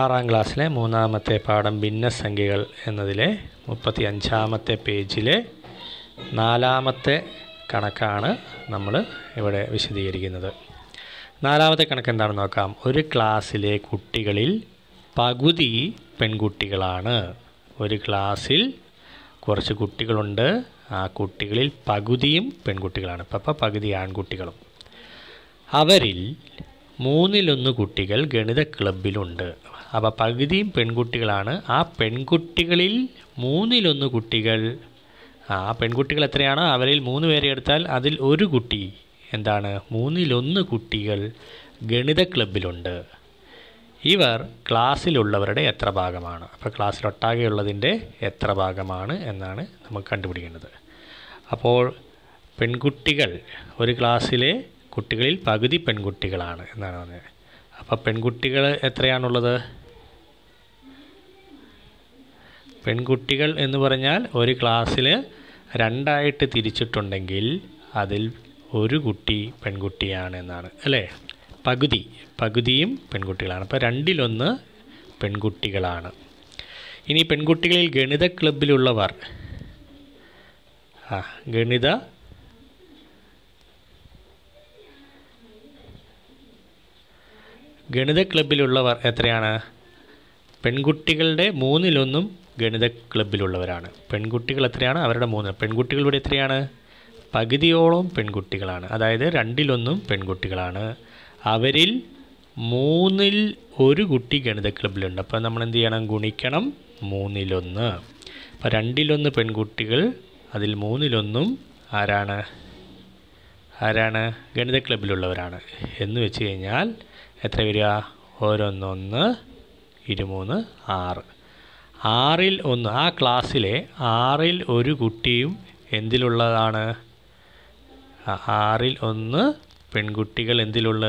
ആറാം ക്ലാസ്സിലെ മൂന്നാമത്തെ പാഠം ഭിന്നസംഖ്യകൾ എന്നതിലെ മുപ്പത്തി അഞ്ചാമത്തെ പേജിലെ നാലാമത്തെ കണക്കാണ് നമ്മൾ ഇവിടെ വിശദീകരിക്കുന്നത് നാലാമത്തെ കണക്ക് എന്താണെന്ന് നോക്കാം ഒരു ക്ലാസ്സിലെ കുട്ടികളിൽ പകുതി പെൺകുട്ടികളാണ് ഒരു ക്ലാസ്സിൽ കുറച്ച് കുട്ടികളുണ്ട് ആ കുട്ടികളിൽ പകുതിയും പെൺകുട്ടികളാണ് അപ്പോൾ പകുതി ആൺകുട്ടികളും അവരിൽ മൂന്നിലൊന്ന് കുട്ടികൾ ഗണിത ക്ലബിലുണ്ട് അപ്പോൾ പകുതിയും പെൺകുട്ടികളാണ് ആ പെൺകുട്ടികളിൽ മൂന്നിലൊന്ന് കുട്ടികൾ ആ പെൺകുട്ടികൾ എത്രയാണ് അവരിൽ മൂന്ന് പേരെ എടുത്താൽ അതിൽ ഒരു കുട്ടി എന്താണ് മൂന്നിലൊന്ന് കുട്ടികൾ ഗണിത ക്ലബിലുണ്ട് ഇവർ ക്ലാസ്സിലുള്ളവരുടെ എത്ര ഭാഗമാണ് അപ്പോൾ ക്ലാസ്സിലൊട്ടാകെയുള്ളതിൻ്റെ എത്ര ഭാഗമാണ് എന്നാണ് നമുക്ക് കണ്ടുപിടിക്കേണ്ടത് അപ്പോൾ പെൺകുട്ടികൾ ഒരു ക്ലാസ്സിലെ കുട്ടികളിൽ പകുതി പെൺകുട്ടികളാണ് എന്നാണ് പറഞ്ഞത് അപ്പോൾ പെൺകുട്ടികൾ എത്രയാണുള്ളത് പെൺകുട്ടികൾ എന്ന് പറഞ്ഞാൽ ഒരു ക്ലാസ്സിൽ രണ്ടായിട്ട് തിരിച്ചിട്ടുണ്ടെങ്കിൽ അതിൽ ഒരു കുട്ടി പെൺകുട്ടിയാണ് എന്നാണ് അല്ലേ പകുതി പകുതിയും പെൺകുട്ടികളാണ് അപ്പോൾ രണ്ടിലൊന്ന് പെൺകുട്ടികളാണ് ഇനി പെൺകുട്ടികളിൽ ഗണിത ക്ലബിലുള്ളവർ ആ ഗണിത ഗണിത ക്ലബിലുള്ളവർ എത്രയാണ് പെൺകുട്ടികളുടെ മൂന്നിലൊന്നും ഗണിത ക്ലബിലുള്ളവരാണ് പെൺകുട്ടികൾ എത്രയാണ് അവരുടെ മൂന്ന് പെൺകുട്ടികൾ ഇവിടെ എത്രയാണ് പകുതിയോളം പെൺകുട്ടികളാണ് അതായത് രണ്ടിലൊന്നും പെൺകുട്ടികളാണ് അവരിൽ മൂന്നിൽ ഒരു കുട്ടി ഗണിത ക്ലബിലുണ്ട് അപ്പോൾ നമ്മൾ എന്ത് ചെയ്യണം ഗുണിക്കണം മൂന്നിലൊന്ന് അപ്പോൾ രണ്ടിലൊന്ന് പെൺകുട്ടികൾ അതിൽ മൂന്നിലൊന്നും ആരാണ് ആരാണ് ഗണിത ക്ലബിലുള്ളവരാണ് എന്ന് വെച്ച് കഴിഞ്ഞാൽ എത്ര വരിക ഓരോന്നൊന്ന് ഇരുമൂന്ന് ആറ് ആറിൽ ഒന്ന് ആ ക്ലാസ്സിലെ ആറിൽ ഒരു കുട്ടിയും എന്തിലുള്ളതാണ് ആറിൽ ഒന്ന് പെൺകുട്ടികൾ എന്തിലുള്ള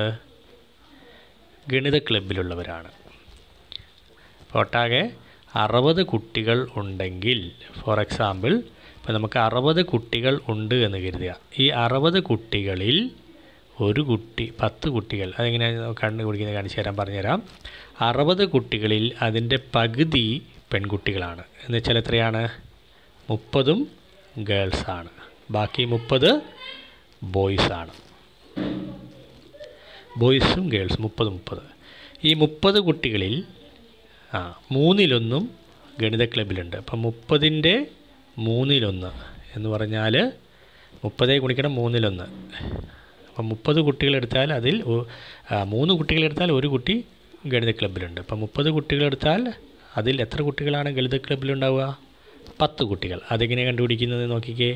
ഗണിത ക്ലബിലുള്ളവരാണ് ഒട്ടാകെ അറുപത് കുട്ടികൾ ഉണ്ടെങ്കിൽ ഫോർ എക്സാമ്പിൾ ഇപ്പോൾ നമുക്ക് അറുപത് കുട്ടികൾ ഉണ്ട് എന്ന് കരുതുക ഈ അറുപത് കുട്ടികളിൽ ഒരു കുട്ടി പത്ത് കുട്ടികൾ അതെങ്ങനെയാണ് കണ്ണ് കുടിക്കുന്നത് കാണിച്ചു തരാൻ പറഞ്ഞുതരാം അറുപത് കുട്ടികളിൽ അതിൻ്റെ പകുതി പെൺകുട്ടികളാണ് എന്ന് വെച്ചാൽ എത്രയാണ് മുപ്പതും ഗേൾസാണ് ബാക്കി മുപ്പത് ബോയ്സാണ് ബോയ്സും ഗേൾസും മുപ്പത് മുപ്പത് ഈ മുപ്പത് കുട്ടികളിൽ ആ മൂന്നിലൊന്നും ഗണിത ക്ലബിലുണ്ട് അപ്പം മുപ്പതിൻ്റെ മൂന്നിലൊന്ന് എന്ന് പറഞ്ഞാൽ മുപ്പതേ ഗുണിക്കണം മൂന്നിലൊന്ന് അപ്പം മുപ്പത് കുട്ടികളെടുത്താൽ അതിൽ മൂന്ന് കുട്ടികളെടുത്താൽ ഒരു കുട്ടി ഗണിത ക്ലബിലുണ്ട് അപ്പം മുപ്പത് കുട്ടികളെടുത്താൽ അതിൽ എത്ര കുട്ടികളാണ് ഗണിത ക്ലബിലുണ്ടാവുക പത്ത് കുട്ടികൾ അതെങ്ങനെ കണ്ടുപിടിക്കുന്നത് നോക്കിക്കേ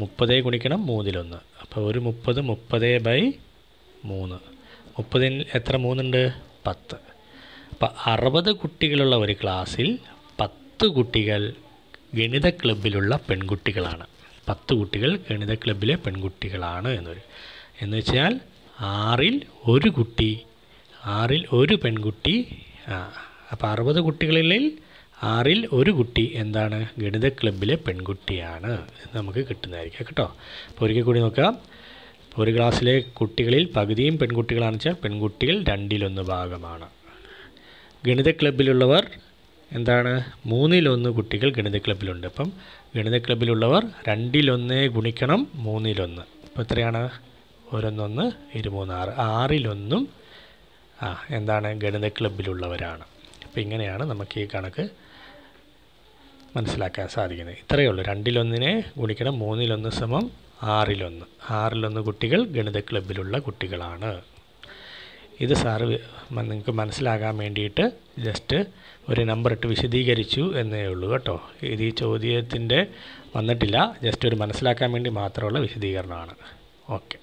മുപ്പതേ ഗുണിക്കണം മൂന്നിലൊന്ന് അപ്പോൾ ഒരു മുപ്പത് മുപ്പതേ ബൈ മൂന്ന് മുപ്പതിൽ എത്ര മൂന്നുണ്ട് പത്ത് അപ്പോൾ അറുപത് കുട്ടികളുള്ള ഒരു ക്ലാസ്സിൽ പത്ത് കുട്ടികൾ ഗണിത ക്ലബ്ബിലുള്ള പെൺകുട്ടികളാണ് പത്ത് കുട്ടികൾ ഗണിത ക്ലബ്ബിലെ പെൺകുട്ടികളാണ് എന്നൊരു എന്ന് വെച്ചാൽ ആറിൽ ഒരു കുട്ടി ആറിൽ ഒരു പെൺകുട്ടി ആ അപ്പോൾ അറുപത് കുട്ടികളിൽ ആറിൽ ഒരു കുട്ടി എന്താണ് ഗണിത ക്ലബിലെ പെൺകുട്ടിയാണ് എന്ന് നമുക്ക് കിട്ടുന്നതായിരിക്കും കേട്ടോ അപ്പോൾ ഒരിക്കൽ കൂടി നോക്കാം ഒരു ക്ലാസ്സിലെ കുട്ടികളിൽ പകുതിയും പെൺകുട്ടികളാണ് വെച്ചാൽ പെൺകുട്ടികൾ രണ്ടിലൊന്ന് ഭാഗമാണ് ഗണിത ക്ലബിലുള്ളവർ എന്താണ് മൂന്നിലൊന്ന് കുട്ടികൾ ഗണിത ക്ലബിലുണ്ട് അപ്പം ഗണിത ക്ലബിലുള്ളവർ രണ്ടിലൊന്നേ ഗുണിക്കണം മൂന്നിലൊന്ന് അപ്പോൾ എത്രയാണ് ഓരോന്നൊന്ന് ഇരുമൂന്നാറ് ആറിലൊന്നും ആ എന്താണ് ഗണിത ക്ലബിലുള്ളവരാണ് അപ്പോൾ ഇങ്ങനെയാണ് നമുക്ക് ഈ കണക്ക് മനസ്സിലാക്കാൻ സാധിക്കുന്നത് ഇത്രയേ ഉള്ളൂ രണ്ടിലൊന്നിനെ ഗുണിക്കണം മൂന്നിലൊന്ന് സമം ആറിലൊന്ന് ആറിലൊന്ന് കുട്ടികൾ ഗണിത ക്ലബിലുള്ള കുട്ടികളാണ് ഇത് സാറ് നിങ്ങൾക്ക് മനസ്സിലാകാൻ വേണ്ടിയിട്ട് ജസ്റ്റ് ഒരു നമ്പർ ഇട്ട് വിശദീകരിച്ചു എന്നേ ഉള്ളൂ കേട്ടോ ഇത് ഈ ചോദ്യത്തിൻ്റെ വന്നിട്ടില്ല ജസ്റ്റ് ഒരു മനസ്സിലാക്കാൻ വേണ്ടി മാത്രമുള്ള വിശദീകരണമാണ് ഓക്കെ